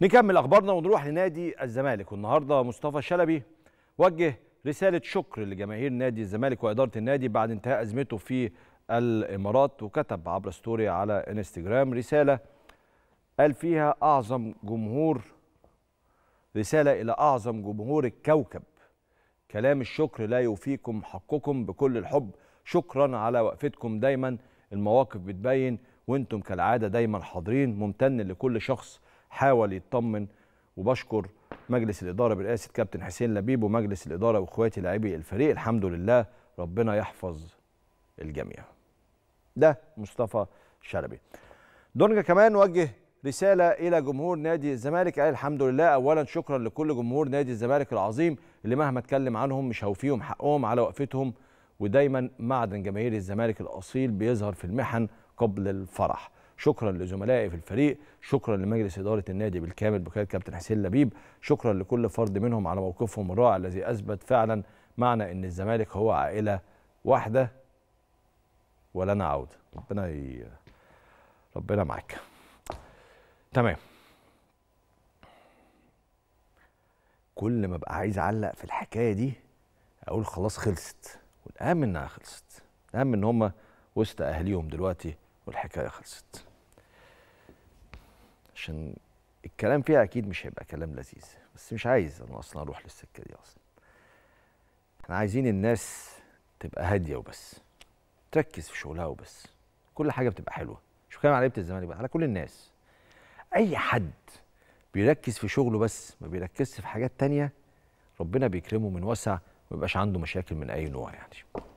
نكمل اخبارنا ونروح لنادي الزمالك والنهارده مصطفى شلبي وجه رساله شكر لجماهير نادي الزمالك واداره النادي بعد انتهاء ازمته في الامارات وكتب عبر ستوري على انستجرام رساله قال فيها اعظم جمهور رساله الى اعظم جمهور الكوكب كلام الشكر لا يوفيكم حقكم بكل الحب شكرا على وقفتكم دايما المواقف بتبين وانتم كالعاده دايما حاضرين ممتن لكل شخص حاول يطمن وبشكر مجلس الاداره برئاسه كابتن حسين لبيب ومجلس الاداره واخواتي لاعبي الفريق الحمد لله ربنا يحفظ الجميع ده مصطفى شلبي دونجا كمان وجه رساله الى جمهور نادي الزمالك قال الحمد لله اولا شكرا لكل جمهور نادي الزمالك العظيم اللي مهما اتكلم عنهم مش هوفيهم حقهم على وقفتهم ودايما معدن جماهير الزمالك الاصيل بيظهر في المحن قبل الفرح شكرا لزملائي في الفريق شكرا لمجلس اداره النادي بالكامل بقياده كابتن حسين لبيب شكرا لكل فرد منهم على موقفهم الرائع الذي اثبت فعلا معنى ان الزمالك هو عائله واحده ولنا عوده ربنا ي... ربنا معاك تمام كل ما ابقى عايز اعلق في الحكايه دي اقول خلاص خلصت والاهم انها خلصت الاهم ان هم وسط اهاليهم دلوقتي والحكايه خلصت عشان الكلام فيها اكيد مش هيبقى كلام لذيذ بس مش عايز انا اصلا اروح للسكه دي اصلا احنا عايزين الناس تبقى هاديه وبس تركز في شغلها وبس كل حاجه بتبقى حلوه مش بتكلم على لعيبه الزمالك بقى على كل الناس اي حد بيركز في شغله بس ما بيركزش في حاجات تانية ربنا بيكرمه من وسع ما بيبقاش عنده مشاكل من اي نوع يعني